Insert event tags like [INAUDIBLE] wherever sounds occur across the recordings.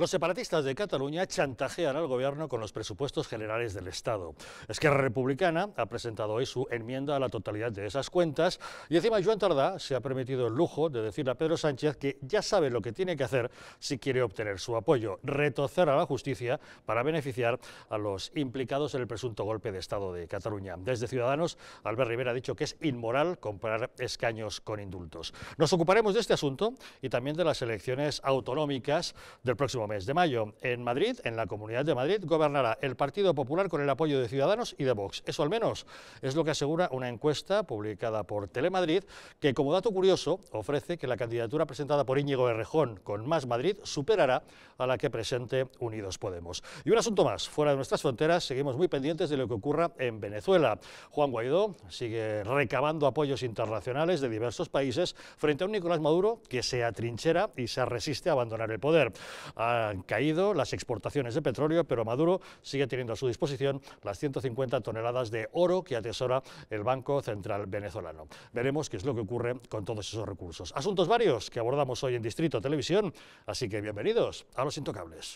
Los separatistas de Cataluña chantajean al gobierno con los presupuestos generales del Estado. Esquerra Republicana ha presentado hoy su enmienda a la totalidad de esas cuentas y encima Joan Tardá se ha permitido el lujo de decirle a Pedro Sánchez que ya sabe lo que tiene que hacer si quiere obtener su apoyo, retocer a la justicia para beneficiar a los implicados en el presunto golpe de Estado de Cataluña. Desde Ciudadanos, Albert Rivera ha dicho que es inmoral comprar escaños con indultos. Nos ocuparemos de este asunto y también de las elecciones autonómicas del próximo mes de mayo. En Madrid, en la Comunidad de Madrid, gobernará el Partido Popular con el apoyo de Ciudadanos y de Vox. Eso al menos es lo que asegura una encuesta publicada por Telemadrid, que como dato curioso ofrece que la candidatura presentada por Íñigo Errejón con Más Madrid superará a la que presente Unidos Podemos. Y un asunto más, fuera de nuestras fronteras, seguimos muy pendientes de lo que ocurra en Venezuela. Juan Guaidó sigue recabando apoyos internacionales de diversos países frente a un Nicolás Maduro que se atrinchera y se resiste a abandonar el poder. A han caído las exportaciones de petróleo, pero Maduro sigue teniendo a su disposición las 150 toneladas de oro que atesora el Banco Central venezolano. Veremos qué es lo que ocurre con todos esos recursos. Asuntos varios que abordamos hoy en Distrito Televisión, así que bienvenidos a Los Intocables.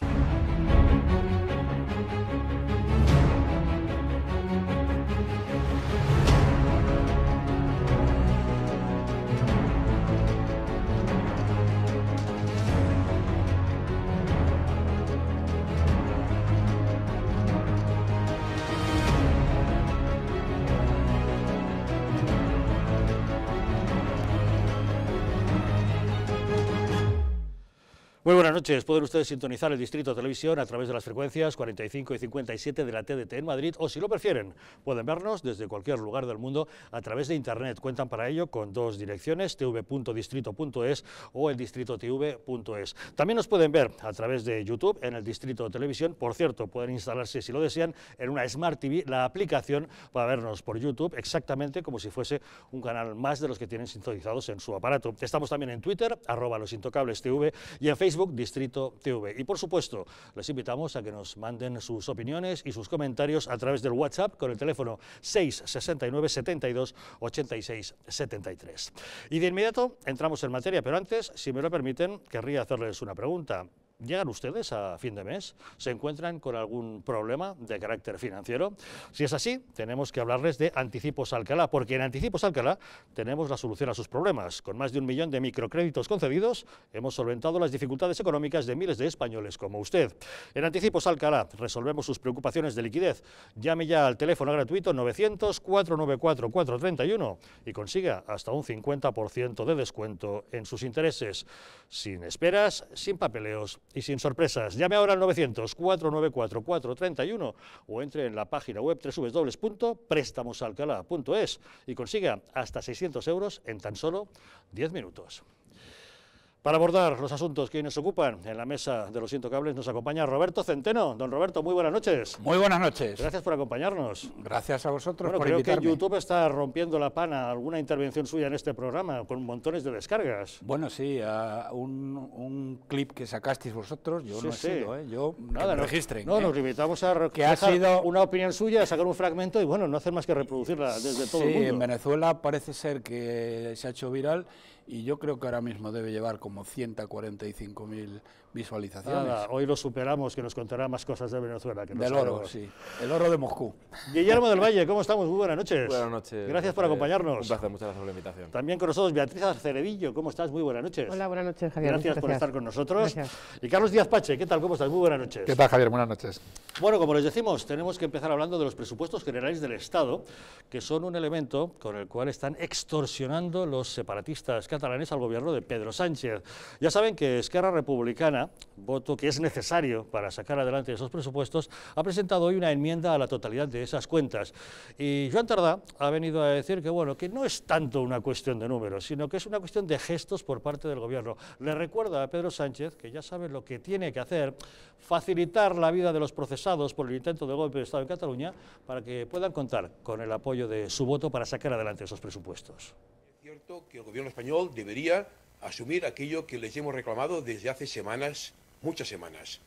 Muy buenas noches. Pueden ustedes sintonizar el Distrito Televisión a través de las frecuencias 45 y 57 de la TDT en Madrid o, si lo prefieren, pueden vernos desde cualquier lugar del mundo a través de Internet. Cuentan para ello con dos direcciones, tv.distrito.es o el distrito tv.es También nos pueden ver a través de YouTube en el Distrito Televisión. Por cierto, pueden instalarse, si lo desean, en una Smart TV la aplicación para vernos por YouTube, exactamente como si fuese un canal más de los que tienen sintonizados en su aparato. Estamos también en Twitter, arroba los TV y en Facebook Distrito TV. Y por supuesto, les invitamos a que nos manden sus opiniones y sus comentarios a través del WhatsApp con el teléfono 669 72 86 73. Y de inmediato entramos en materia, pero antes, si me lo permiten, querría hacerles una pregunta llegan ustedes a fin de mes, se encuentran con algún problema de carácter financiero. Si es así, tenemos que hablarles de Anticipos Alcalá, porque en Anticipos Alcalá tenemos la solución a sus problemas. Con más de un millón de microcréditos concedidos, hemos solventado las dificultades económicas de miles de españoles como usted. En Anticipos Alcalá resolvemos sus preocupaciones de liquidez. Llame ya al teléfono gratuito 900-494-431 y consiga hasta un 50% de descuento en sus intereses. Sin esperas, sin papeleos y sin sorpresas. Llame ahora al 900-494-431 o entre en la página web www.préstamosalcalá.es y consiga hasta 600 euros en tan solo 10 minutos. Para abordar los asuntos que hoy nos ocupan en la mesa de los Cables... nos acompaña Roberto Centeno. Don Roberto, muy buenas noches. Muy buenas noches. Gracias por acompañarnos. Gracias a vosotros bueno, creo que YouTube está rompiendo la pana alguna intervención suya en este programa con montones de descargas. Bueno, sí, un, clip que sacasteis vosotros, yo no he sido, ¿eh? yo Nada, que No, ¿eh? nos limitamos a que ha sido una opinión suya, sacar un fragmento y bueno, no hacer más que reproducirla desde todo el mundo. Sí, en Venezuela parece ser que se ha hecho viral y yo creo que ahora mismo debe llevar como como 145.000 visualizaciones. hoy lo superamos, que nos contará más cosas de Venezuela. Que Del oro, sí. El oro de Moscú. Guillermo del Valle, ¿cómo estamos? Muy buenas noches. Buenas noches. Gracias por acompañarnos. Un muchas gracias por la invitación. También con nosotros Beatriz Acerevillo, ¿cómo estás? Muy buenas noches. Hola, buenas noches, Javier. Gracias, por estar con nosotros. Y Carlos Díaz Pache, ¿qué tal? ¿Cómo estás? Muy buenas noches. ¿Qué tal, Javier? Buenas noches. Bueno, como les decimos, tenemos que empezar hablando de los presupuestos generales del Estado, que son un elemento con el cual están extorsionando los separatistas catalanes al gobierno de Pedro Sánchez. Ya saben que Esquerra Republicana voto que es necesario para sacar adelante esos presupuestos, ha presentado hoy una enmienda a la totalidad de esas cuentas. Y Joan Tardá ha venido a decir que, bueno, que no es tanto una cuestión de números, sino que es una cuestión de gestos por parte del Gobierno. Le recuerda a Pedro Sánchez que ya sabe lo que tiene que hacer, facilitar la vida de los procesados por el intento de golpe de Estado en Cataluña para que puedan contar con el apoyo de su voto para sacar adelante esos presupuestos. Es cierto que el Gobierno español debería asumir aquello que les hemos reclamado desde hace semanas, muchas semanas.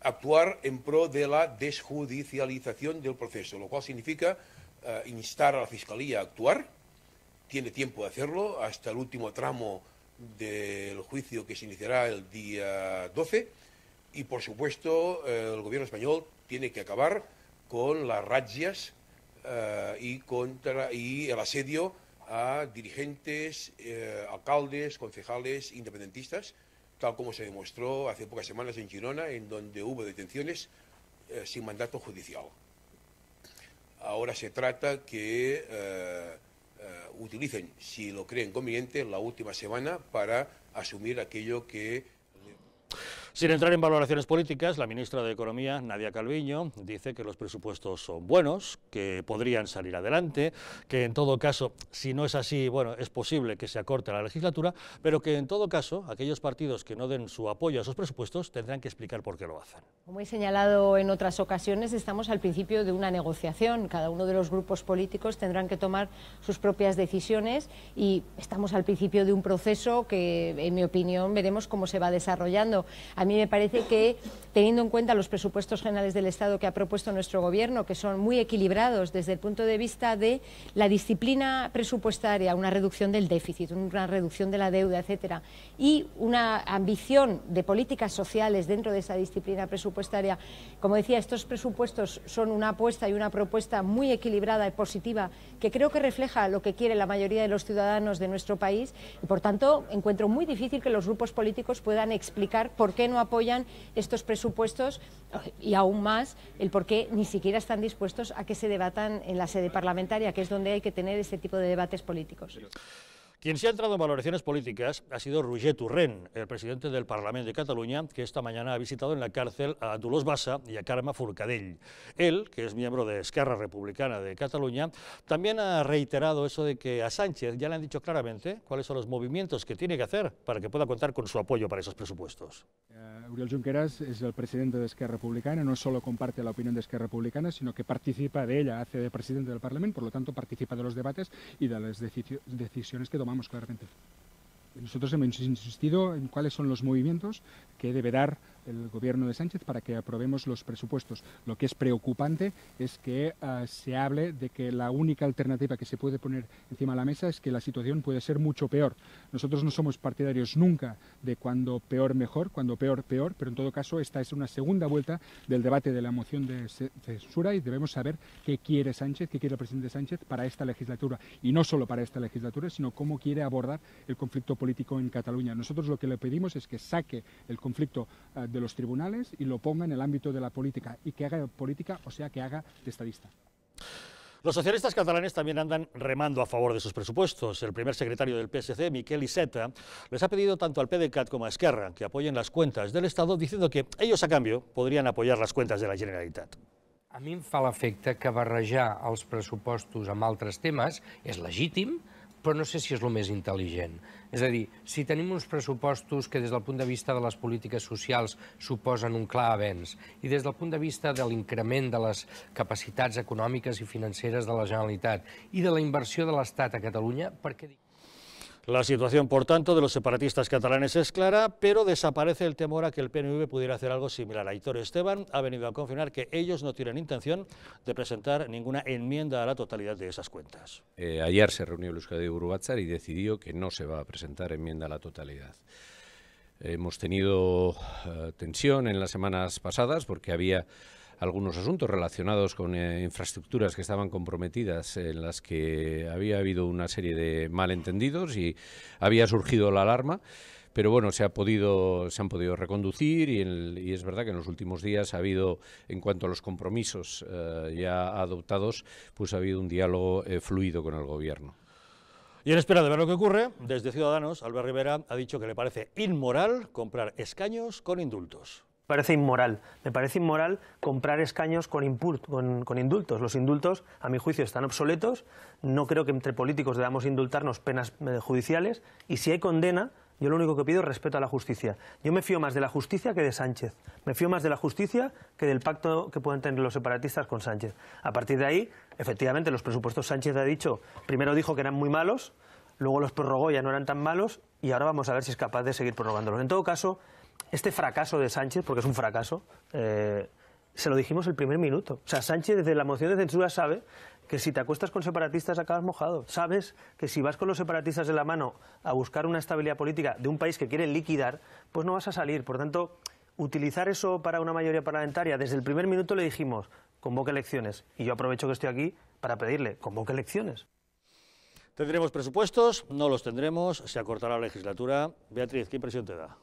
Actuar en pro de la desjudicialización del proceso, lo cual significa eh, instar a la Fiscalía a actuar. Tiene tiempo de hacerlo hasta el último tramo del juicio que se iniciará el día 12. Y, por supuesto, eh, el Gobierno español tiene que acabar con las razzias eh, y el asedio a dirigentes, eh, alcaldes, concejales independentistas, tal como se demostró hace pocas semanas en Girona, en donde hubo detenciones eh, sin mandato judicial. Ahora se trata que eh, utilicen, si lo creen conveniente, la última semana para asumir aquello que sin entrar en valoraciones políticas, la ministra de Economía, Nadia Calviño, dice que los presupuestos son buenos, que podrían salir adelante, que en todo caso, si no es así, bueno, es posible que se acorte la legislatura, pero que en todo caso, aquellos partidos que no den su apoyo a esos presupuestos tendrán que explicar por qué lo hacen. Como he señalado en otras ocasiones, estamos al principio de una negociación. Cada uno de los grupos políticos tendrán que tomar sus propias decisiones y estamos al principio de un proceso que, en mi opinión, veremos cómo se va desarrollando. A mí me parece que teniendo en cuenta los presupuestos generales del Estado que ha propuesto nuestro Gobierno, que son muy equilibrados desde el punto de vista de la disciplina presupuestaria, una reducción del déficit, una reducción de la deuda, etcétera, y una ambición de políticas sociales dentro de esa disciplina presupuestaria. Como decía, estos presupuestos son una apuesta y una propuesta muy equilibrada y positiva que creo que refleja lo que quiere la mayoría de los ciudadanos de nuestro país y, por tanto, encuentro muy difícil que los grupos políticos puedan explicar por qué no apoyan estos presupuestos eh, y aún más el por qué ni siquiera están dispuestos a que se debatan en la sede parlamentaria, que es donde hay que tener este tipo de debates políticos. Quien se ha entrado en valoraciones políticas ha sido Roger Turren, el presidente del Parlamento de Cataluña, que esta mañana ha visitado en la cárcel a Dolors Bassa y a Carme Forcadell. Él, que es miembro de Esquerra Republicana de Cataluña, también ha reiterado eso de que a Sánchez ya le han dicho claramente cuáles son los movimientos que tiene que hacer para que pueda contar con su apoyo para esos presupuestos. Eh, Oriol Junqueras es el presidente de Esquerra Republicana, no solo comparte la opinión de Esquerra Republicana, sino que participa de ella, hace de presidente del Parlamento, por lo tanto participa de los debates y de las decisiones que toma vamos claramente. Nosotros hemos insistido en cuáles son los movimientos que debe dar el gobierno de Sánchez para que aprobemos los presupuestos. Lo que es preocupante es que ah, se hable de que la única alternativa que se puede poner encima de la mesa es que la situación puede ser mucho peor. Nosotros no somos partidarios nunca de cuando peor mejor, cuando peor peor, pero en todo caso esta es una segunda vuelta del debate de la moción de censura y debemos saber qué quiere Sánchez, qué quiere el presidente Sánchez para esta legislatura y no solo para esta legislatura, sino cómo quiere abordar el conflicto político en Cataluña. Nosotros lo que le pedimos es que saque el conflicto ah, de los tribunales y lo ponga en el ámbito de la política y que haga política, o sea, que haga de estadista. Los socialistas catalanes también andan remando a favor de sus presupuestos. El primer secretario del PSC, Miquel Iceta, les ha pedido tanto al PDCAT como a Esquerra que apoyen las cuentas del Estado, diciendo que ellos, a cambio, podrían apoyar las cuentas de la Generalitat. A mí me em fa efecto que barrejar los presupuestos a altres temas es legítimo, pero no sé si es lo más inteligente. És a dir, si tenim uns pressupostos que des del punt de vista de les polítiques socials suposen un clar avenç i des del punt de vista de l'increment de les capacitats econòmiques i financeres de la Generalitat i de la inversió de l'Estat a Catalunya, per què dic? La situación, por tanto, de los separatistas catalanes es clara, pero desaparece el temor a que el PNV pudiera hacer algo similar. Aitor Esteban ha venido a confirmar que ellos no tienen intención de presentar ninguna enmienda a la totalidad de esas cuentas. Eh, ayer se reunió el Euskadi Uruguachar y decidió que no se va a presentar enmienda a la totalidad. Hemos tenido eh, tensión en las semanas pasadas porque había algunos asuntos relacionados con eh, infraestructuras que estaban comprometidas, en las que había habido una serie de malentendidos y había surgido la alarma pero bueno, se, ha podido, se han podido reconducir y, es verdad que en los últimos días ha habido, en cuanto a los compromisos eh, ya adoptados, pues ha habido un diálogo eh, fluido con el Gobierno. Y en espera de ver lo que ocurre, desde Ciudadanos, Albert Rivera ha dicho que le parece inmoral comprar escaños con indultos parece inmoral. Me parece inmoral comprar escaños con, con, con, indultos. Los indultos, a mi juicio, están obsoletos. No creo que entre políticos debamos indultarnos penas eh, judiciales. Y si hay condena, yo lo único que pido es respeto a la justicia. Yo me fío más de la justicia que de Sánchez. Me fío más de la justicia que del pacto que pueden tener los separatistas con Sánchez. A partir de ahí, efectivamente, los presupuestos Sánchez ha dicho, primero dijo que eran muy malos, luego los prorrogó, ya no eran tan malos, y ahora vamos a ver si es capaz de seguir prorrogándolos. En todo caso, este fracaso de Sánchez, porque es un fracaso, eh, se lo dijimos el primer minuto. O sea, Sánchez desde la moción de censura sabe que si te acuestas con separatistas acabas mojado. Sabes que si vas con los separatistas de la mano a buscar una estabilidad política de un país que quiere liquidar, pues no vas a salir. Por tanto, utilizar eso para una mayoría parlamentaria, desde el primer minuto le dijimos, convoque elecciones. Y yo aprovecho que estoy aquí para pedirle, convoque elecciones. ¿Tendremos presupuestos? No los tendremos. Se acortará la legislatura. Beatriz, ¿qué impresión te da?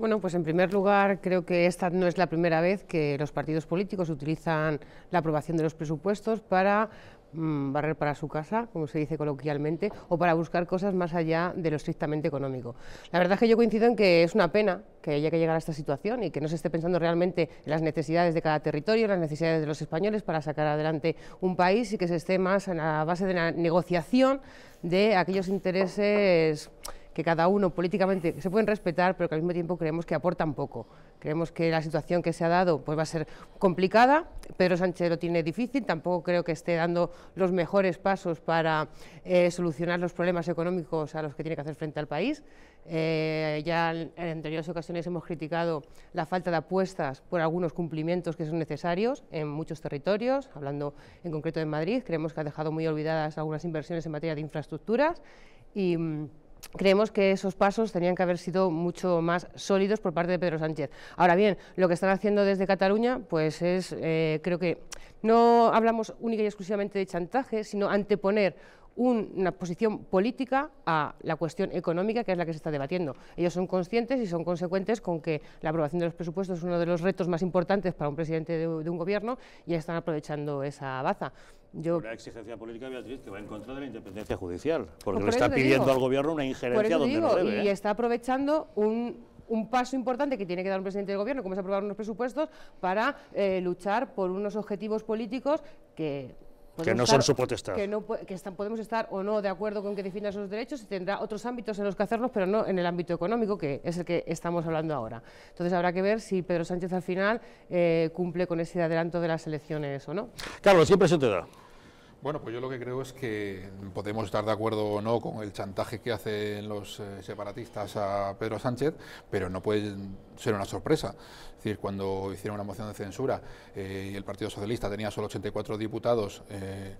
Bueno, pues en primer lugar, creo que esta no es la primera vez que los partidos políticos utilizan la aprobación de los presupuestos para mm, barrer para su casa, como se dice coloquialmente, o para buscar cosas más allá de lo estrictamente económico. La verdad es que yo coincido en que es una pena que haya que llegar a esta situación y que no se esté pensando realmente en las necesidades de cada territorio, en las necesidades de los españoles para sacar adelante un país y que se esté más a la base de la negociación de aquellos intereses que cada uno políticamente se pueden respetar, pero que al mismo tiempo creemos que aportan poco. Creemos que la situación que se ha dado pues va a ser complicada, Pedro Sánchez lo tiene difícil, tampoco creo que esté dando los mejores pasos para eh, solucionar los problemas económicos a los que tiene que hacer frente al país. Eh, ya en, en anteriores ocasiones hemos criticado la falta de apuestas por algunos cumplimientos que son necesarios en muchos territorios, hablando en concreto de Madrid, creemos que ha dejado muy olvidadas algunas inversiones en materia de infraestructuras y mm, Creemos que esos pasos tenían que haber sido mucho más sólidos por parte de Pedro Sánchez. Ahora bien, lo que están haciendo desde Cataluña, pues es, eh, creo que no hablamos única y exclusivamente de chantaje, sino anteponer una posición política a la cuestión económica, que es la que se está debatiendo. Ellos son conscientes y son consecuentes con que la aprobación de los presupuestos es uno de los retos más importantes para un presidente de, un gobierno y están aprovechando esa baza. Yo... Una exigencia política, Beatriz, que va en contra de la independencia judicial, porque le está pidiendo al gobierno una injerencia donde no debe. Y ¿eh? está aprovechando un, paso importante que tiene que dar un presidente de gobierno, como es aprobar unos presupuestos, para eh, luchar por unos objetivos políticos que que no son su potestad. Que, no, que podemos estar o no de acuerdo con que defina esos derechos y tendrá otros ámbitos en los que hacerlos, pero no en el ámbito económico, que es el que estamos hablando ahora. Entonces habrá que ver si Pedro Sánchez al final eh, cumple con ese adelanto de las elecciones o no. Carlos, siempre se te da. Bueno, pues yo lo que creo es que podemos estar de acuerdo o no con el chantaje que hacen los eh, separatistas a Pedro Sánchez, pero no puede ser una sorpresa. Es decir, cuando hicieron una moción de censura eh, y el Partido Socialista tenía solo 84 diputados, eh,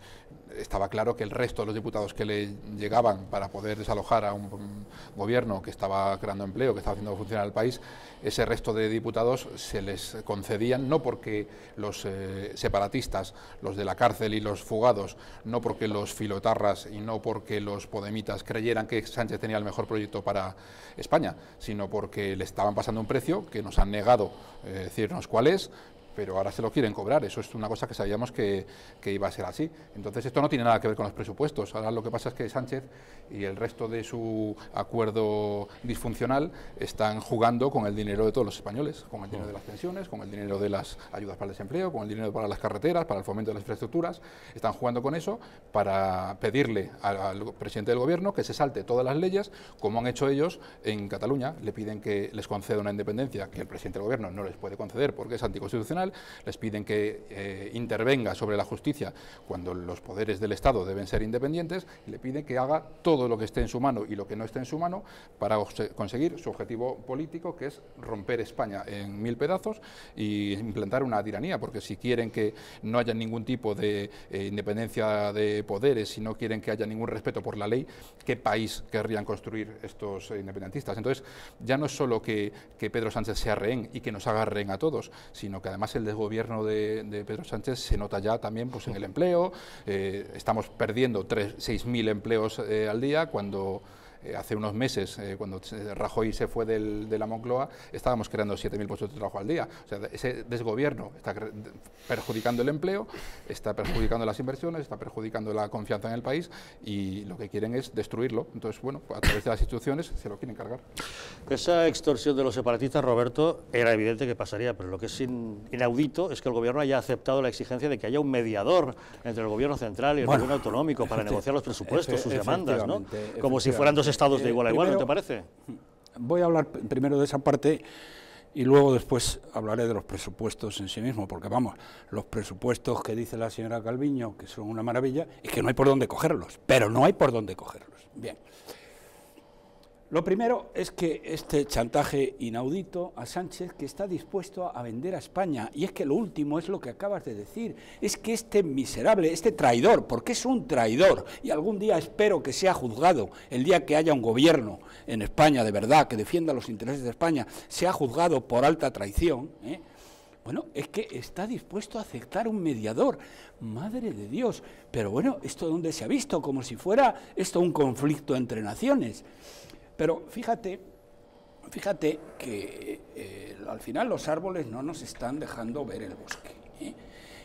estaba claro que el resto de los diputados que le llegaban para poder desalojar a un gobierno que estaba creando empleo, que estaba haciendo funcionar el país, ese resto de diputados se les concedían no porque los separatistas, los de la cárcel y los fugados, no porque los filotarras y no porque los podemitas creyeran que Sánchez tenía el mejor proyecto para España, sino porque le estaban pasando un precio que nos han negado eh, decirnos cuál es, pero ahora se lo quieren cobrar. Eso es una cosa que sabíamos que, iba a ser así. Entonces, esto no tiene nada que ver con los presupuestos. Ahora lo que pasa es que Sánchez y el resto de su acuerdo disfuncional están jugando con el dinero de todos los españoles, con el dinero de las pensiones, con el dinero de las ayudas para el desempleo, con el dinero para las carreteras, para el fomento de las infraestructuras. Están jugando con eso para pedirle al, al presidente del gobierno que se salte todas las leyes, como han hecho ellos en Cataluña. Le piden que les conceda una independencia que el presidente del gobierno no les puede conceder porque es anticonstitucional les piden que eh, intervenga sobre la justicia cuando los poderes del Estado deben ser independientes, y le piden que haga todo lo que esté en su mano y lo que no esté en su mano para conseguir su objetivo político, que es romper España en mil pedazos e implantar una tiranía, porque si quieren que no haya ningún tipo de eh, independencia de poderes, si no quieren que haya ningún respeto por la ley, ¿qué país querrían construir estos independentistas? Entonces, ya no es solo que Pedro Sánchez sea rehén y que nos haga rehén a todos, sino que además el desgobierno de, de Pedro Sánchez se nota ya también pues, en el empleo. Eh, estamos perdiendo 6.000 empleos eh, al día cuando eh, hace unos meses, eh, cuando Rajoy se fue del, de la Moncloa, estábamos creando 7.000 puestos de trabajo al día. O sea, ese desgobierno está perjudicando el empleo, está perjudicando las inversiones, está perjudicando la confianza en el país y lo que quieren es destruirlo. Entonces, bueno, a través de las instituciones se lo quieren cargar. Esa extorsión de los separatistas, Roberto, era evidente que pasaría, pero lo que es inaudito es que el gobierno haya aceptado la exigencia de que haya un mediador entre el gobierno central y el gobierno autonómico para negociar los presupuestos, sus demandas, ¿no? Como si fueran dos estados de eh, igual a igual, ¿no te parece? Voy a hablar primero de esa parte y luego después hablaré de los presupuestos en sí mismo, porque vamos, los presupuestos que dice la señora Calviño, que son una maravilla, es que no hay por dónde cogerlos, pero no hay por dónde cogerlos. Bien. Lo primero es que este chantaje inaudito a Sánchez que está dispuesto a vender a España, y es que lo último es lo que acabas de decir, es que este miserable, este traidor, porque es un traidor, y algún día espero que sea juzgado, el día que haya un gobierno en España de verdad que defienda los intereses de España, sea juzgado por alta traición, ¿eh? Bueno, es que está dispuesto a aceptar un mediador. Madre de Dios. Pero bueno, ¿esto dónde se ha visto? Como si fuera esto un conflicto entre naciones. Pero fíjate, fíjate que eh, al final los árboles no nos están dejando ver el bosque. ¿eh?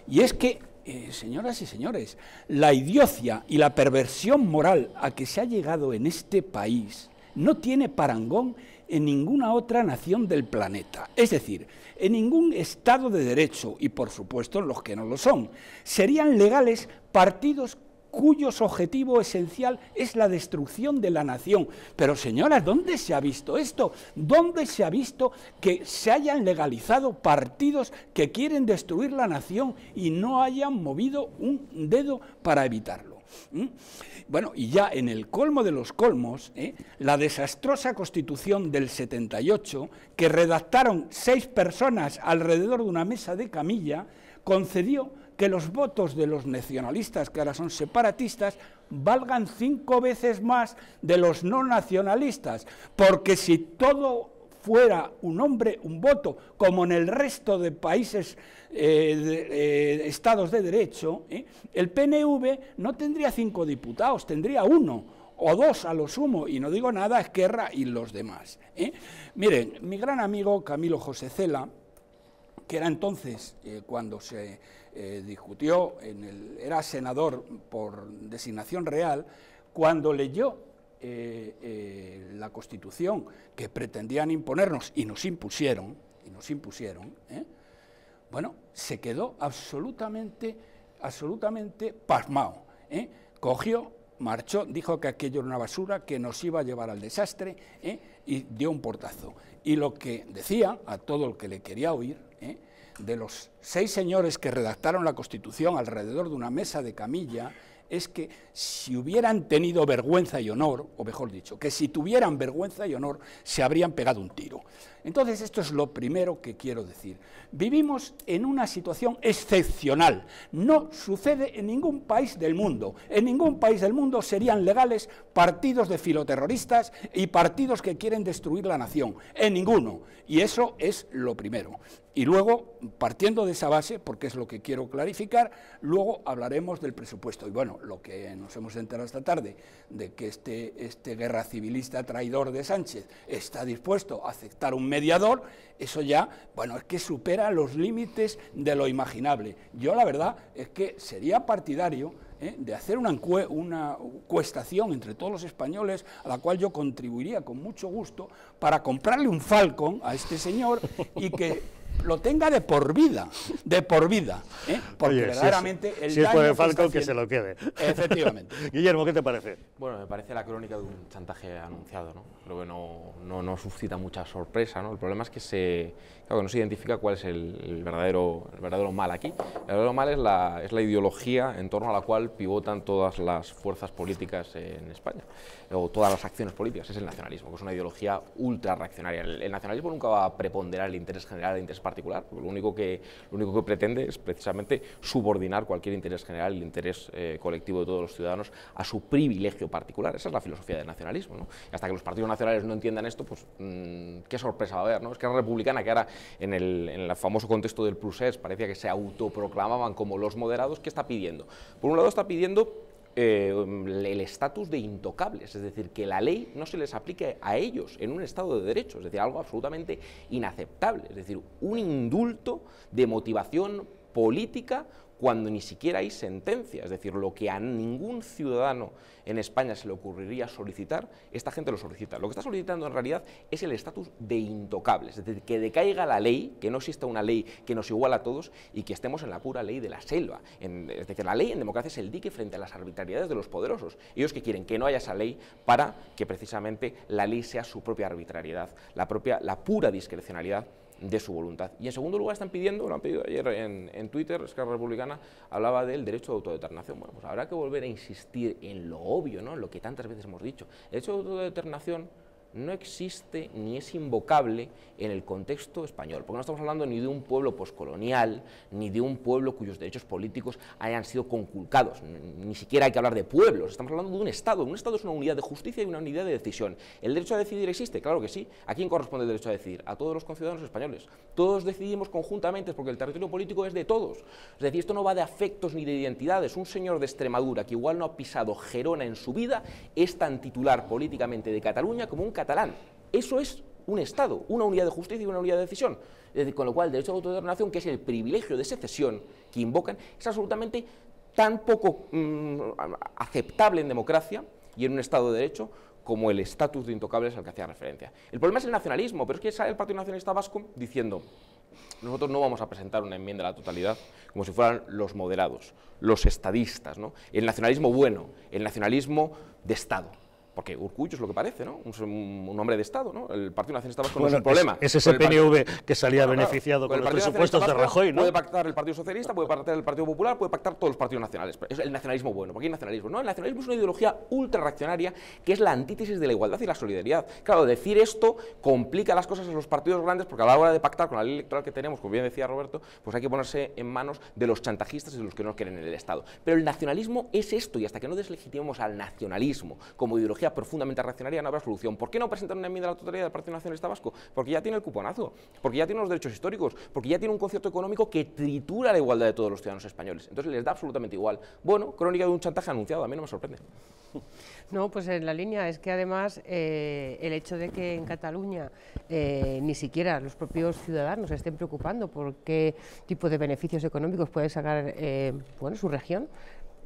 Y es que, eh, señoras y señores, la idiocia y la perversión moral a que se ha llegado en este país no tiene parangón en ninguna otra nación del planeta. Es decir, en ningún Estado de Derecho, y por supuesto en los que no lo son, serían legales partidos cuyo objetivo esencial es la destrucción de la nación. Pero señoras, ¿dónde se ha visto esto? ¿Dónde se ha visto que se hayan legalizado partidos que quieren destruir la nación y no hayan movido un dedo para evitarlo? ¿Mm? Bueno, y ya en el colmo de los colmos, ¿eh? la desastrosa constitución del 78, que redactaron seis personas alrededor de una mesa de camilla, concedió que los votos de los nacionalistas, que ahora son separatistas, valgan cinco veces más de los no nacionalistas, porque si todo fuera un hombre, un voto, como en el resto de países, eh, eh, estados de derecho, ¿eh? el PNV no tendría cinco diputados, tendría uno o dos a lo sumo, y no digo nada, Esquerra y los demás. Miren, mi gran amigo Camilo José Cela, que era entonces cuando se eh, discutió, en el, era senador por designación real, cuando leyó eh, eh, la Constitución que pretendían imponernos y nos impusieron, y nos impusieron, bueno, se quedó absolutamente, absolutamente pasmado. Cogió, marchó, dijo que aquello era una basura, que nos iba a llevar al desastre y dio un portazo. Y lo que decía a todo el que le quería oír, de los seis señores que redactaron la Constitución alrededor de una mesa de camilla es que si hubieran tenido vergüenza y honor, o mejor dicho, que si tuvieran vergüenza y honor, se habrían pegado un tiro. Entonces, esto es lo primero que quiero decir. Vivimos en una situación excepcional. No sucede en ningún país del mundo. En ningún país del mundo serían legales partidos de filoterroristas y partidos que quieren destruir la nación. En ninguno. Y eso es lo primero. Y luego, partiendo de esa base, porque es lo que quiero clarificar, luego hablaremos del presupuesto. Y bueno, lo que nos hemos enterado esta tarde, de que este, este guerra civilista traidor de Sánchez está dispuesto a aceptar un mediador, eso ya, bueno, es que supera los límites de lo imaginable. Yo la verdad es que sería partidario ¿eh? de hacer una, una cuestación entre todos los españoles, a la cual yo contribuiría con mucho gusto, para comprarle un Falcon a este señor y que [LAUGHS] lo tenga de por vida, de por vida, ¿eh? porque verdaderamente el Falcon que se lo quede. [LAUGHS] [LAUGHS] Efectivamente. Guillermo, ¿qué te parece? Bueno, me parece la crónica de un chantaje anunciado, ¿no? creo que no, no, suscita mucha sorpresa. El problema es que se, no se identifica cuál es el, verdadero, el verdadero mal aquí. El verdadero mal es la, es la ideología en torno a la cual pivotan todas las fuerzas políticas en España, o todas las acciones políticas, es el nacionalismo, que es una ideología ultra reaccionaria. El, nacionalismo nunca va a preponderar el interés general al interés particular, lo único que, lo único que pretende es precisamente subordinar cualquier interés general, el interés eh, colectivo de todos los ciudadanos, a su privilegio particular. Esa es la filosofía del nacionalismo. hasta que los partidos no entiendan esto, pues mm, qué sorpresa va a haber, ¿no? Es que la republicana que ahora en el, en el famoso contexto del Prusés parecía que se autoproclamaban como los moderados, ¿qué está pidiendo? Por un lado está pidiendo eh, el estatus de intocables, es decir, que la ley no se les aplique a ellos en un Estado de Derecho, es decir, algo absolutamente inaceptable, es decir, un indulto de motivación política cuando ni siquiera hay sentencia, es decir, lo que a ningún ciudadano en España se le ocurriría solicitar, esta gente lo solicita. Lo que está solicitando en realidad es el estatus de intocables, es decir, que decaiga la ley, que no exista una ley que nos iguala a todos y que estemos en la pura ley de la selva. es decir, la ley en democracia es el dique frente a las arbitrariedades de los poderosos. Ellos que quieren que no haya esa ley para que precisamente la ley sea su propia arbitrariedad, la, propia, la pura discrecionalidad de su voluntad. Y en segundo lugar están pidiendo, lo han pedido ayer en, en Twitter, Esquerra Republicana hablaba del derecho de autodeterminación. Bueno, pues habrá que volver a insistir en lo obvio, ¿no? en lo que tantas veces hemos dicho. El derecho de autodeterminación no existe ni es invocable en el contexto español, porque no estamos hablando ni de un pueblo poscolonial, ni de un pueblo cuyos derechos políticos hayan sido conculcados, ni siquiera hay que hablar de pueblos, estamos hablando de un Estado, un Estado es una unidad de justicia y una unidad de decisión. ¿El derecho a decidir existe? Claro que sí. ¿A quién corresponde el derecho a decidir? A todos los conciudadanos españoles. Todos decidimos conjuntamente, porque el territorio político es de todos. Es decir, esto no va de afectos ni de identidades. Un señor de Extremadura que igual no ha pisado Gerona en su vida es tan titular políticamente de Cataluña como un eso es un Estado, una unidad de justicia y una unidad de decisión. con lo cual el derecho de autodeterminación, que es el privilegio de secesión que invocan, es absolutamente tan poco mm, aceptable en democracia y en un Estado de Derecho como el estatus de intocables al que hacía referencia. El problema es el nacionalismo, pero es que sale el Partido Nacionalista Vasco diciendo nosotros no vamos a presentar una enmienda a la totalidad como si fueran los moderados, los estadistas, ¿no? el nacionalismo bueno, el nacionalismo de Estado. Porque Urcullo es lo que parece, ¿no? Un, hombre de Estado, ¿no? El Partido Nacionalista Vasco bueno, no es un problema. Es ese PNV que salía beneficiado con los presupuestos de Rajoy, ¿no? Puede pactar el Partido Socialista, puede pactar el Partido Popular, puede pactar todos los partidos nacionales. es el nacionalismo bueno. porque qué nacionalismo? No, el nacionalismo es una ideología ultra-reaccionaria que es la antítesis de la igualdad y la solidaridad. Claro, decir esto complica las cosas a los partidos grandes porque a la hora de pactar con la ley electoral que tenemos, como bien decía Roberto, pues hay que ponerse en manos de los chantajistas y de los que no quieren en el Estado. Pero el nacionalismo es esto y hasta que no deslegitimemos al nacionalismo como ideología profundamente reaccionaria no habrá solución. ¿Por qué no presentar una enmienda a la totalidad del Partido Nacionalista Vasco? Porque ya tiene el cuponazo, porque ya tiene los derechos históricos, porque ya tiene un concierto económico que tritura la igualdad de todos los ciudadanos españoles. Entonces les da absolutamente igual. Bueno, crónica de un chantaje anunciado, a mí no me sorprende. [LAUGHS] No, pues en la línea es que además eh, el hecho de que en Cataluña eh, ni siquiera los propios ciudadanos estén preocupando por qué tipo de beneficios económicos puede sacar eh, bueno, su región,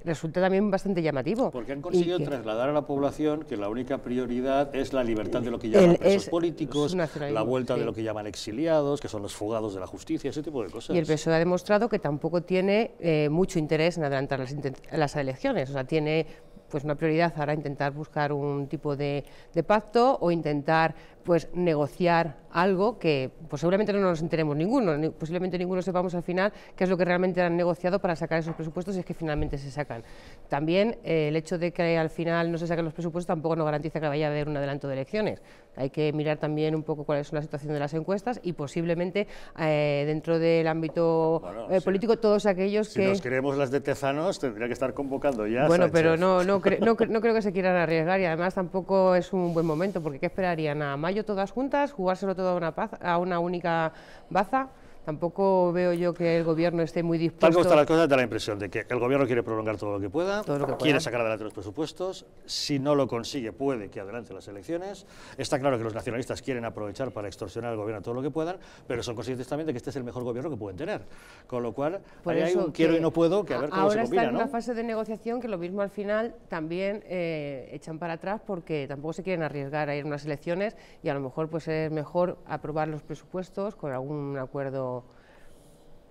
resulta también bastante llamativo. Porque han conseguido trasladar a la población que la única prioridad es la libertad de lo que llaman presos políticos, la vuelta de lo que llaman exiliados, que son los fugados de la justicia, ese tipo de cosas. Y el PSOE ha demostrado que tampoco tiene eh, mucho interés en adelantar las, las elecciones, o sea, tiene pues una prioridad ahora intentar buscar un tipo de, pacto o intentar pues negociar algo que pues, seguramente no nos enteremos ninguno, posiblemente ninguno sepamos al final qué es lo que realmente han negociado para sacar esos presupuestos y es que finalmente se sacan. También eh, el hecho de que al final no se saquen los presupuestos tampoco nos garantiza que vaya a haber un adelanto de elecciones. Hay que mirar también un poco cuál es la situación de las encuestas y posiblemente eh, dentro del ámbito eh, político todos aquellos que... Si nos creemos las de Tezanos, tendría que estar convocando ya. Bueno, pero no, no, no, no, creo que se quieran arriesgar y además tampoco es un buen momento, porque ¿qué esperarían? ¿A mayo todas juntas? ¿Jugárselo todo a una, paz a una única baza? tampoco veo yo que el gobierno esté muy dispuesto... Tal como están las cosas, da la impresión de que el gobierno quiere prolongar todo lo que pueda, quiere sacar adelante los presupuestos, si no lo consigue puede que adelante las elecciones, está claro que los nacionalistas quieren aprovechar para extorsionar al gobierno todo lo que puedan, pero son conscientes también de que este es el mejor gobierno que pueden tener, con lo cual ahí hay un quiero y no puedo que a ver cómo ahora se combina, está en una fase de negociación que lo mismo al final también eh, echan para atrás porque tampoco se quieren arriesgar a ir a unas elecciones y a lo mejor pues es mejor aprobar los presupuestos con algún acuerdo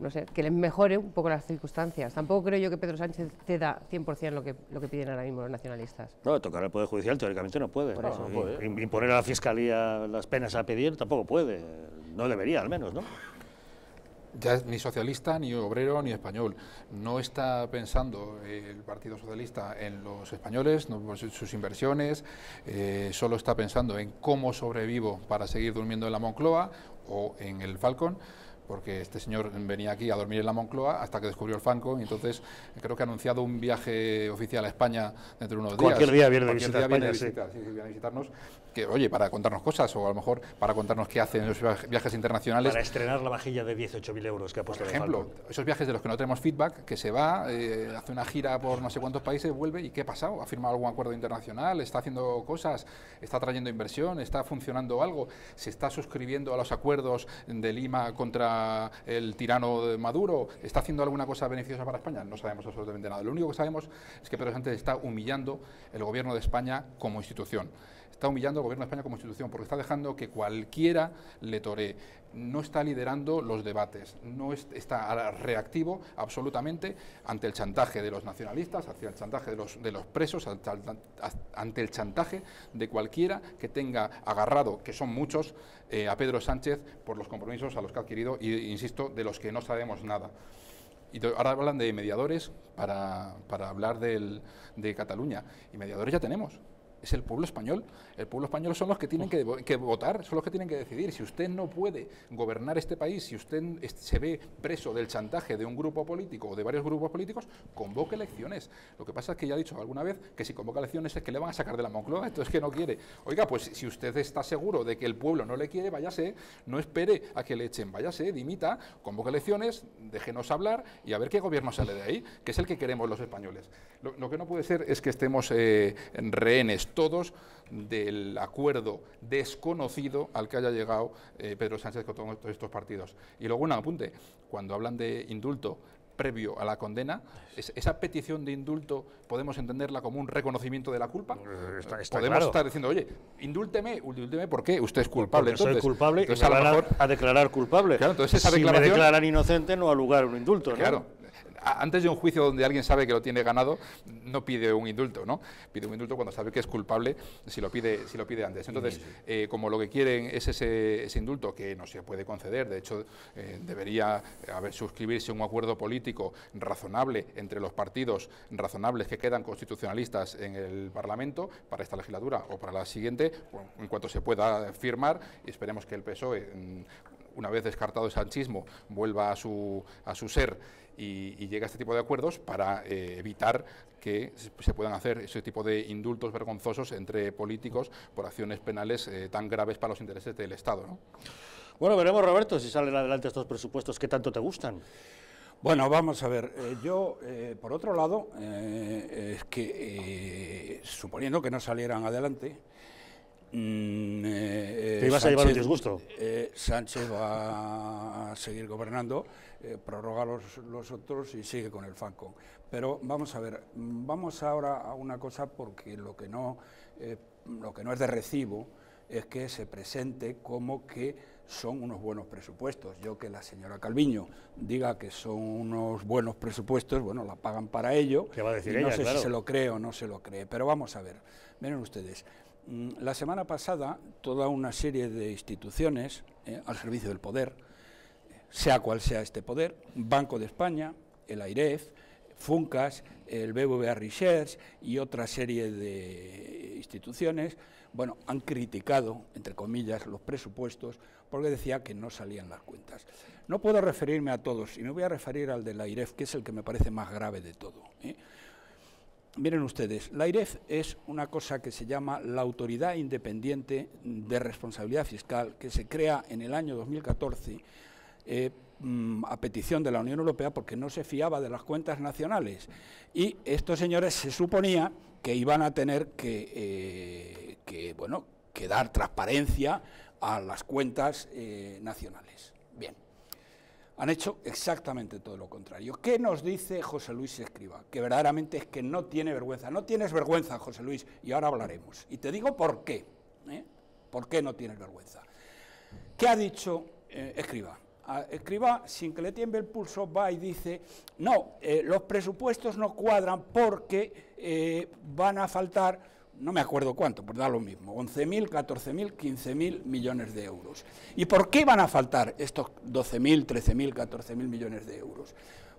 no sé, que les mejore un poco las circunstancias. Tampoco creo yo que Pedro Sánchez te ceda 100% lo que, lo que piden ahora mismo los nacionalistas. No, tocar el Poder Judicial teóricamente no puede. Imponer a la Fiscalía las penas a pedir tampoco puede. No debería, al menos, ¿no? ya ni socialista, ni obrero, ni español. No está pensando el Partido Socialista en los españoles, no, sus inversiones, eh, solo está pensando en cómo sobrevivo para seguir durmiendo en la Moncloa o en el Falcon porque este señor venía aquí a dormir en la Moncloa hasta que descubrió el Fanco y entonces eh, creo que ha anunciado un viaje oficial a España dentro de unos días. cualquier día viene a visitar, sí. sí, sí, visitarnos, que oye, para contarnos cosas o a lo mejor para contarnos qué hacen los viajes internacionales. Para estrenar la vajilla de 18.000 euros que ha puesto Por ejemplo, esos viajes de los que no tenemos feedback, que se va, eh, hace una gira por no sé cuántos países, vuelve y ¿qué ha pasado? ¿Ha firmado algún acuerdo internacional? ¿Está haciendo cosas? ¿Está trayendo inversión? ¿Está funcionando algo? ¿Se está suscribiendo a los acuerdos de Lima contra el tirano de Maduro, ¿está haciendo alguna cosa beneficiosa para España? No sabemos absolutamente nada. Lo único que sabemos es que Pedro Sánchez está humillando el gobierno de España como institución. Está humillando al gobierno de España como institución porque está dejando que cualquiera le toree no está liderando los debates, no está reactivo absolutamente ante el chantaje de los nacionalistas, hacia el chantaje de los, presos, ante el chantaje de cualquiera que tenga agarrado, que son muchos, eh, a Pedro Sánchez por los compromisos a los que ha adquirido y insisto, de los que no sabemos nada. Y ahora hablan de mediadores para, hablar de Cataluña. Y mediadores ya tenemos es el pueblo español. El pueblo español son los que tienen oh. que, votar, son los que tienen que decidir. Si usted no puede gobernar este país, si usted se ve preso del chantaje de un grupo político o de varios grupos políticos, convoque elecciones. Lo que pasa es que ya he dicho alguna vez que si convoca elecciones es que le van a sacar de la Moncloa, entonces que no quiere. Oiga, pues si usted está seguro de que el pueblo no le quiere, váyase, no espere a que le echen, váyase, dimita, convoque elecciones, déjenos hablar y a ver qué gobierno sale de ahí, que es el que queremos los españoles. Lo, que no puede ser es que estemos eh, rehenes todos del acuerdo desconocido al que haya llegado eh, Pedro Sánchez con todos estos partidos. Y luego un apunte, cuando hablan de indulto previo a la condena, esa petición de indulto podemos entenderla como un reconocimiento de la culpa. podemos estar diciendo, oye, indúlteme, indúlteme, ¿por qué? Usted es culpable. entonces, soy culpable a, declarar culpable. Claro, entonces esa si me declaran inocente no ha lugar un indulto. Claro, antes de un juicio donde alguien sabe que lo tiene ganado, no pide un indulto, ¿no? Pide un indulto cuando sabe que es culpable si lo pide, si lo pide antes. Entonces, eh, como lo que quieren es ese, indulto que no se puede conceder, de hecho, eh, debería eh, haber suscribirse un acuerdo político razonable entre los partidos razonables que quedan constitucionalistas en el Parlamento para esta legislatura o para la siguiente, en cuanto se pueda firmar, esperemos que el PSOE, mm, una vez descartado el sanchismo, vuelva a su, a su ser y, llega a este tipo de acuerdos para eh, evitar que se puedan hacer ese tipo de indultos vergonzosos entre políticos por acciones penales eh, tan graves para los intereses del Estado. Bueno, veremos, Roberto, si salen adelante estos presupuestos que tanto te gustan. Bueno, vamos a ver. Eh, yo, por otro lado, es que suponiendo que no salieran adelante, Mm, eh, eh, Te ibas a llevar disgusto. Eh, Sánchez va a seguir gobernando, prorroga los, los, otros y sigue con el FANCON. Pero vamos a ver, vamos ahora a una cosa porque lo que no, lo que no es de recibo es que se presente como que son unos buenos presupuestos. Yo que la señora Calviño diga que son unos buenos presupuestos, bueno, la pagan para ello. va a decir No sé si se lo creo, o no se lo cree, pero vamos a ver. Miren ustedes, Mm, la semana pasada, toda una serie de instituciones eh, al servicio del poder, sea cual sea este poder, Banco de España, el AIREF, FUNCAS, el BBVA Research y otra serie de instituciones, bueno, han criticado, entre comillas, los presupuestos porque decía que no salían las cuentas. No puedo referirme a todos y me voy a referir al del AIREF, que es el que me parece más grave de todo. ¿eh? Miren ustedes, la IREF es una cosa que se llama la Autoridad Independiente de Responsabilidad Fiscal, que se crea en el año 2014 eh, mm, a petición de la Unión Europea porque no se fiaba de las cuentas nacionales. Y estos señores se suponía que iban a tener que, eh, bueno, dar transparencia a las cuentas eh, nacionales. Bien. Han hecho exactamente todo lo contrario. ¿Qué nos dice José Luis Escriba? Que verdaderamente es que no tiene vergüenza. No tienes vergüenza, José Luis, y ahora hablaremos. Y te digo por qué. ¿eh? ¿Por qué no tienes vergüenza? ¿Qué ha dicho eh, Escriba? Ah, Escriba, sin que le tiemble el pulso, va y dice, no, eh, los presupuestos no cuadran porque van a faltar no me acuerdo cuánto, pero da lo mismo, 11.000, 14.000, 15.000 millones de euros. ¿Y por qué van a faltar estos 12.000, 13.000, 14.000 millones de euros?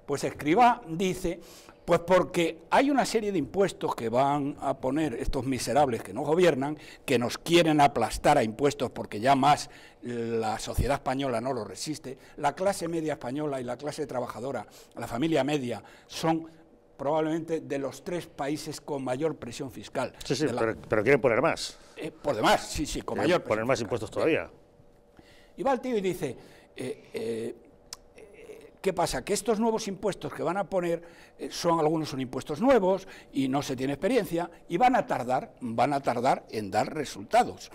Pues Escriba dice, pues porque hay una serie de impuestos que van a poner estos miserables que no gobiernan, que nos quieren aplastar a impuestos porque ya más la sociedad española no lo resiste, la clase media española y la clase trabajadora, la familia media, son probablemente de los tres países con mayor presión fiscal. Sí, sí, pero, quieren poner más. Eh, por demás, sí, sí, con mayor Poner más impuestos todavía. Y va el tío y dice, eh, eh, ¿Qué pasa? Que estos nuevos impuestos que van a poner son algunos son impuestos nuevos y no se tiene experiencia y van a tardar, van a tardar en dar resultados.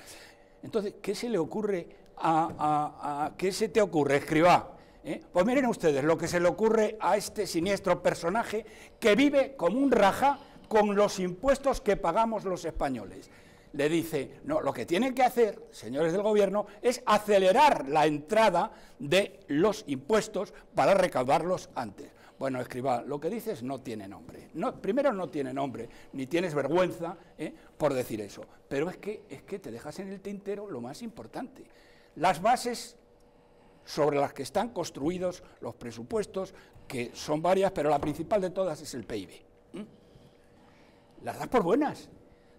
Entonces, ¿qué se le ocurre a, a qué se te ocurre, escriba? ¿Eh? Pues miren ustedes lo que se le ocurre a este siniestro personaje que vive como un raja con los impuestos que pagamos los españoles. Le dice, no, lo que tienen que hacer, señores del gobierno, es acelerar la entrada de los impuestos para recaudarlos antes. Bueno, escriba, lo que dices no tiene nombre. No, primero no tiene nombre, ni tienes vergüenza ¿eh? por decir eso. Pero es que, es que te dejas en el tintero lo más importante. Las bases sobre las que están construidos los presupuestos, que son varias, pero la principal de todas es el PIB. ¿Mm? Las das por buenas.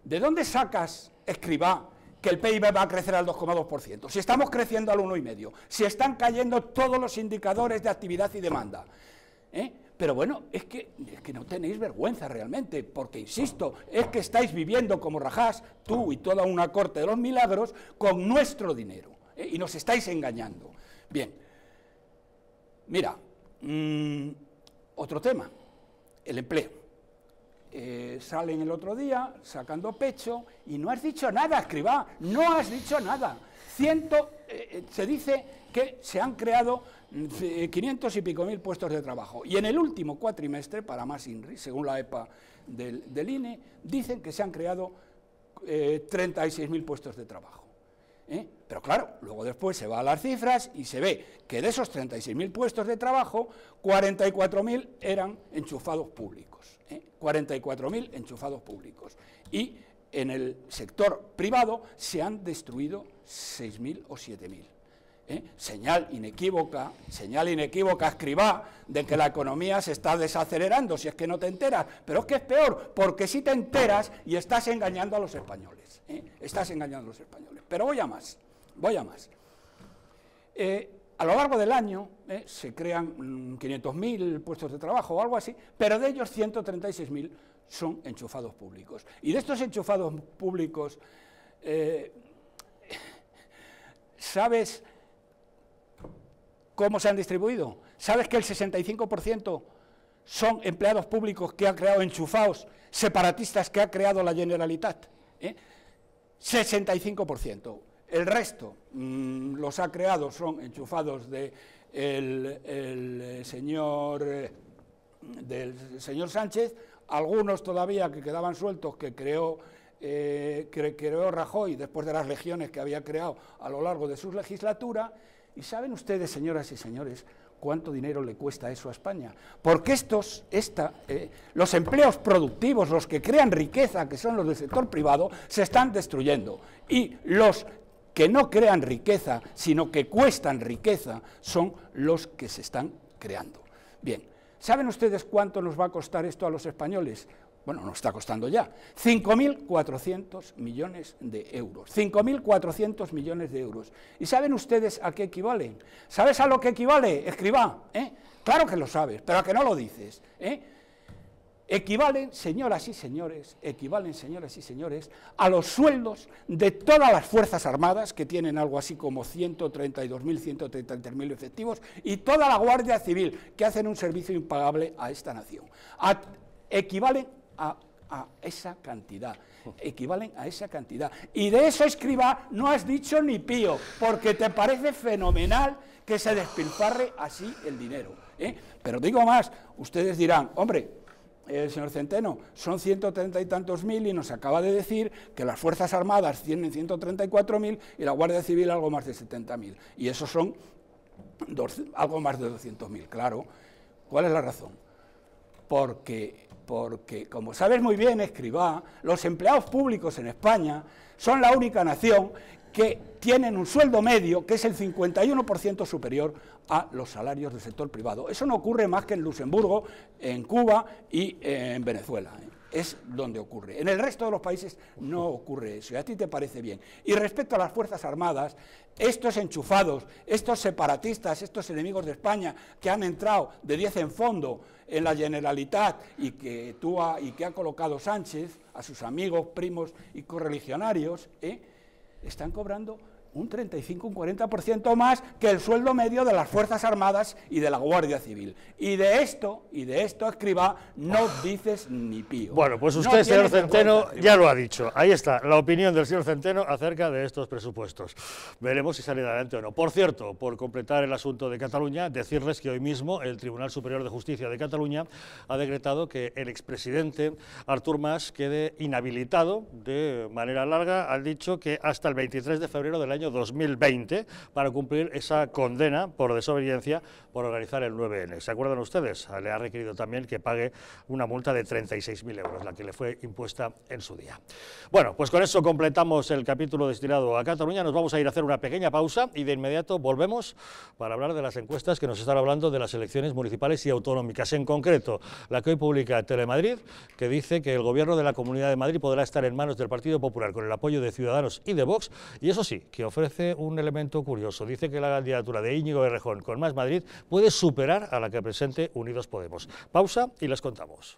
¿De dónde sacas, escriba, que el PIB va a crecer al 2,2%? Si estamos creciendo al 1,5%, si están cayendo todos los indicadores de actividad y demanda. ¿Eh? Pero bueno, es que, no tenéis vergüenza realmente, porque insisto, es que estáis viviendo como Rajás, tú y toda una corte de los milagros, con nuestro dinero, ¿eh? y nos estáis engañando. Bien, mira, mm, otro tema, el empleo. Eh, salen el otro día sacando pecho y no has dicho nada, escriba, no has dicho nada. Ciento, eh, eh, se dice que se han creado 500 mm, y pico mil puestos de trabajo. Y en el último cuatrimestre, para más INRI, según la EPA del, INE, dicen que se han creado eh, mil puestos de trabajo. ¿eh? Pero claro, luego después se va a las cifras y se ve que de esos 36.000 puestos de trabajo, 44.000 eran enchufados públicos. ¿eh? 44.000 enchufados públicos. Y en el sector privado se han destruido 6.000 o 7.000. ¿eh? señal inequívoca, señal inequívoca, escribá, de que la economía se está desacelerando, si es que no te enteras. Pero es que es peor, porque si te enteras y estás engañando a los españoles. ¿eh? Estás engañando a los españoles. Pero voy a más, voy a más. Eh, a lo largo del año se crean 500.000 mm, puestos de trabajo o algo así, pero de ellos 136.000 son enchufados públicos. Y de estos enchufados públicos, ¿sabes? ¿Cómo se han distribuido? ¿Sabes que el 65% son empleados públicos que ha creado enchufados, separatistas que ha creado la Generalitat? 65%. ¿Eh? El resto mm, los ha creado, son enchufados de el, eh, señor, eh, del señor Sánchez, algunos todavía que quedaban sueltos que creó que creó Rajoy después de las legiones que había creado a lo largo de su legislatura ¿Y saben ustedes, señoras y señores, cuánto dinero le cuesta eso a España? Porque estos, esta, eh, los empleos productivos, los que crean riqueza, que son los del sector privado, se están destruyendo. Y los que no crean riqueza, sino que cuestan riqueza, son los que se están creando. Bien, ¿saben ustedes cuánto nos va a costar esto a los españoles? bueno, nos está costando ya, 5.400 millones de euros. 5.400 millones de euros. ¿Y saben ustedes a qué equivalen? ¿Sabes a lo que equivale, escriba? ¿Eh? Claro que lo sabes, pero a que no lo dices. ¿Eh? Equivalen, señoras y señores, equivalen, señoras y señores, a los sueldos de todas las Fuerzas Armadas, que tienen algo así como 132.000, 133.000 efectivos, y toda la Guardia Civil, que hacen un servicio impagable a esta nación. equivalen a, esa cantidad. Equivalen a esa cantidad. Y de eso, escriba, no has dicho ni pío, porque te parece fenomenal que se despilfarre así el dinero. ¿eh? Pero digo más, ustedes dirán, hombre, el eh, señor Centeno, son 130 y tantos mil y nos acaba de decir que las Fuerzas Armadas tienen 134 mil y la Guardia Civil algo más de 70 mil. Y esos son algo más de 200 mil, claro. ¿Cuál es la razón? porque, porque, como sabes muy bien, escriba, los empleados públicos en España son la única nación que tienen un sueldo medio que es el 51% superior a los salarios del sector privado. Eso no ocurre más que en Luxemburgo, en Cuba y en Venezuela. ¿eh? es donde ocurre. En el resto de los países no ocurre eso, y a ti te parece bien. Y respecto a las Fuerzas Armadas, estos enchufados, estos separatistas, estos enemigos de España que han entrado de 10 en fondo en la Generalitat y que, ha, y que colocado Sánchez a sus amigos, primos y correligionarios, ¿eh? están cobrando un 35, un 40% más que el sueldo medio de las Fuerzas Armadas y de la Guardia Civil. Y de esto, y de esto, escriba, no dices ni pío. Bueno, pues usted, señor Centeno, ya lo ha dicho. Ahí está, la opinión del señor Centeno acerca de estos presupuestos. Veremos si sale adelante o no. Por cierto, por completar el asunto de Cataluña, decirles que hoy mismo el Tribunal Superior de Justicia de Cataluña ha decretado que el expresidente Artur Mas quede inhabilitado de manera larga. ha dicho que hasta el 23 de febrero del año 2020 para cumplir esa condena por desobediencia por organizar el 9N. ¿Se acuerdan ustedes? Le ha requerido también que pague una multa de 36.000 euros, la que le fue impuesta en su día. Bueno, pues con eso completamos el capítulo destinado a Cataluña. Nos vamos a ir a hacer una pequeña pausa y de inmediato volvemos para hablar de las encuestas que nos están hablando de las elecciones municipales y autonómicas. En concreto, la que hoy publica Telemadrid, que dice que el gobierno de la Comunidad de Madrid podrá estar en manos del Partido Popular con el apoyo de Ciudadanos y de Vox, y eso sí, que ofrece ofrece un elemento curioso. Dice que la candidatura de Íñigo Berrejón con Más Madrid puede superar a la que presente Unidos Podemos. Pausa y las contamos.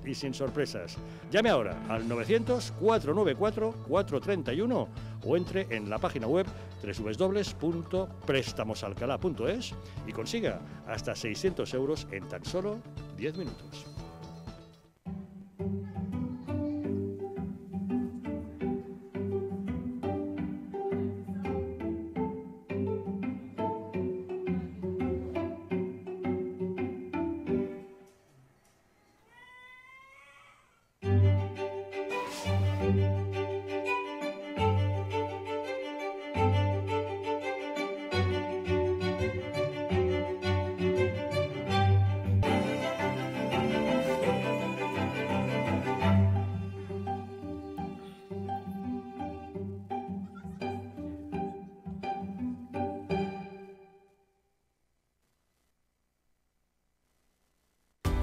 y sin sorpresas. Llame ahora al 900-494-431 o entre en la página web www.préstamosalcalá.es y consiga hasta 600 euros en tan solo 10 minutos.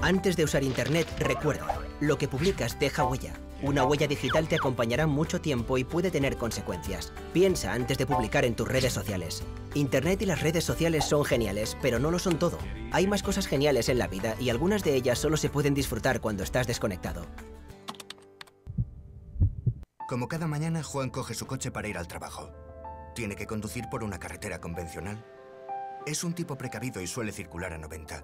Antes de usar Internet, recuerda, lo que publicas deja huella. Una huella digital te acompañará mucho tiempo y puede tener consecuencias. Piensa antes de publicar en tus redes sociales. Internet y las redes sociales son geniales, pero no lo son todo. Hay más cosas geniales en la vida y algunas de ellas solo se pueden disfrutar cuando estás desconectado. Como cada mañana, Juan coge su coche para ir al trabajo. Tiene que conducir por una carretera convencional. Es un tipo precavido y suele circular a 90.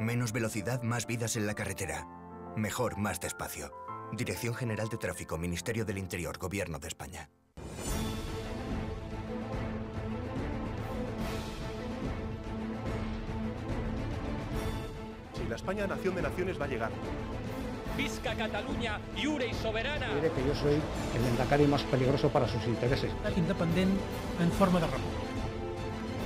Menos velocidad, más vidas en la carretera. Mejor, más despacio. Dirección General de Tráfico, Ministerio del Interior, Gobierno de España. Si la España nación de naciones va a llegar. Visca Cataluña, yure y soberana. Mire que yo soy el endacari más peligroso para sus intereses. Independiente en forma de república.